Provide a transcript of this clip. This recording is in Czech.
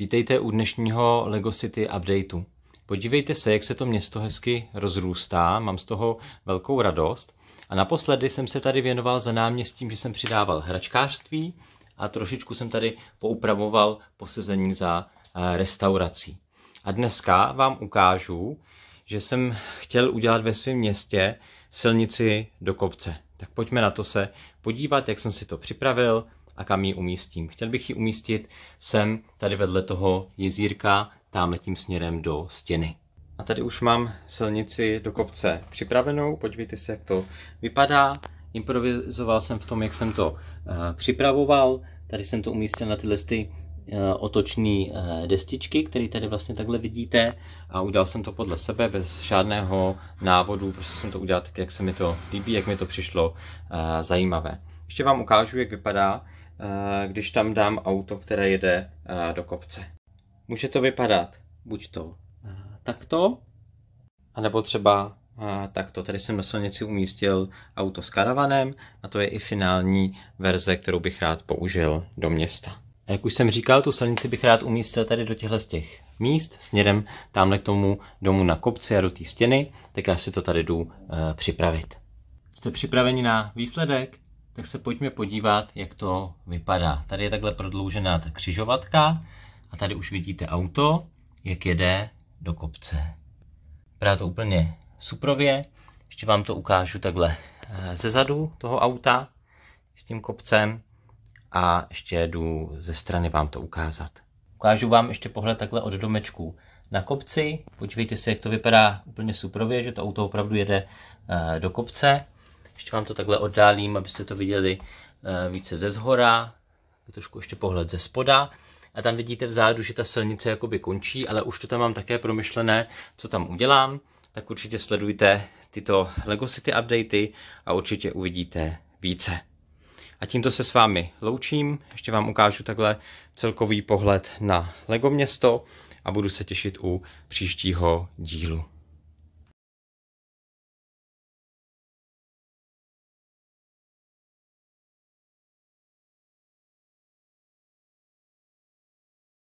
Vítejte u dnešního LEGO City updateu. Podívejte se, jak se to město hezky rozrůstá, mám z toho velkou radost. A naposledy jsem se tady věnoval za náměstím, že jsem přidával hračkářství a trošičku jsem tady poupravoval posezení za eh, restaurací. A dneska vám ukážu, že jsem chtěl udělat ve svém městě silnici do kopce. Tak pojďme na to se podívat, jak jsem si to připravil, a kam ji umístím. Chtěl bych ji umístit sem, tady vedle toho jezírka, tamhle tím směrem do stěny. A tady už mám silnici do kopce připravenou, podívejte se, jak to vypadá. Improvizoval jsem v tom, jak jsem to eh, připravoval. Tady jsem to umístil na tyhle ty eh, otočné eh, destičky, které tady vlastně takhle vidíte. A udělal jsem to podle sebe, bez žádného návodu. Prostě jsem to udělal tak, jak se mi to líbí, jak mi to přišlo zajímavé. Ještě vám ukážu, jak vypadá Eh, když tam dám auto, které jede eh, do kopce. Může to vypadat buď to eh, takto, anebo třeba takto. Tady jsem na silnici umístil auto s karavanem a to je i finální verze, kterou bych rád použil do města. A jak už jsem říkal, tu silnici bych rád umístil tady do těchto z těch míst, směrem tamhle k tomu domu na kopci a do té stěny, tak já si to tady jdu připravit. Jste připraveni na výsledek? tak se pojďme podívat, jak to vypadá. Tady je takhle prodloužená ta křižovatka a tady už vidíte auto, jak jede do kopce. Vypadá to úplně suprově. Ještě vám to ukážu takhle eh, ze zadu toho auta s tím kopcem a ještě jdu ze strany vám to ukázat. Ukážu vám ještě pohled takhle od domečku na kopci. Podívejte se, jak to vypadá úplně suprově, že to auto opravdu jede eh, do kopce. Ještě vám to takhle oddálím, abyste to viděli eh, více ze zhora, trošku ještě pohled ze spoda. A tam vidíte vzadu, že ta silnice jakoby končí, ale už to tam mám také promyšlené, co tam udělám. Tak určitě sledujte tyto LEGO City updaty a určitě uvidíte více. A tímto se s vámi loučím, ještě vám ukážu takhle celkový pohled na LEGO město a budu se těšit u příštího dílu.